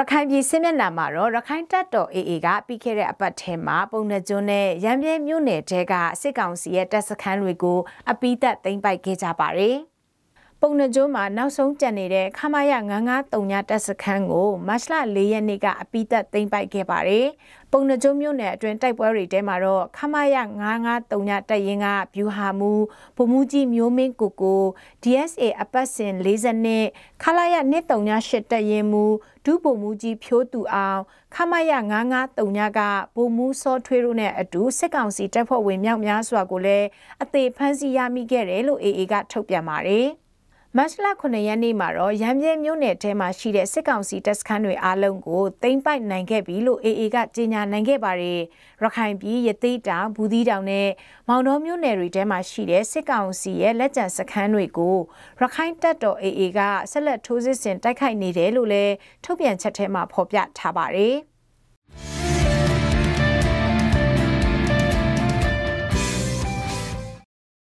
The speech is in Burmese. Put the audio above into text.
ရခိုင်ပြည်စစ်မျက်နှာမှာတော့ရခိုင်တပ်တော် AA ကပြီးခဲ့တဲ့အပတ်ထဲမှာပုံနှကျွန်းနဲ့ရံပြဲမြို့နယ်တဲကစစ်ကောင်စီရဲ့တပ်စခန်းတွေကို အပိသက်သိမ်းပိုက်ခဲ့ကြပါတယ်။ပုံနှကျိုးမှာနောက်ဆုံးကြံနေတဲ့ခမာရ993တပ်စခန်းကိုမတ်လ4ရက်နေ့ကအပိသက်သိမ်းပိုက်ခဲ့ပါတယ်။ပုံနှကျိုးမြို့နယ်အတွင်းတိုက်ပွဲတွေထဲမှာတော့ခမာရ993တပ်ရင်းကဗျူဟာမူဗိုလ်မှူးကြီးမျိုးမင်းကိုကို DSA အပတ်စဉ်40နှစ်ခလာရ938တပ်ရင်းမူဒုဗိုလ်မှူးကြီးဖြိုးသူအောင် ခမရ993ကဗိုလ်မှူးစောထွေးတို့နဲ့အတူစစ်ကောင်စီတပ်ဖွဲ့ဝင်မြောက်များစွာကိုလည်းအသေးဖမ်းဆီးရမိခဲ့တယ်လို့ AA ကထုတ်ပြန်ပါတယ်။မတ်လ9ရက်နေ့မှာတော့ရန်ပြဲမြို့နယ်ထဲမှာရှိတဲ့စစ်ကောင်စီတပ်စခန်းတွေအားလုံးကိုသိမ်းပိုက်နိုင်ခဲ့ပြီလို့ AA ကကြေညာနိုင်ခဲ့ပါတယ်။ရခိုင်ပြည်ရသေးတောင်ဘူးသီးတောင်နဲ့မောင်တော်မြို့နယ်တွေထဲမှာရှိတဲ့စစ်ကောင်စီရဲ့လက်ကျန်စခန်းတွေကိုရခိုင်တပ်တော် AA ကဆက်လက်ထိုးစစ်ဆင်တိုက်ခိုက်နေတယ်လို့လည်းထုတ်ပြန်ချက်ထဲမှာဖော်ပြထားပါတယ်။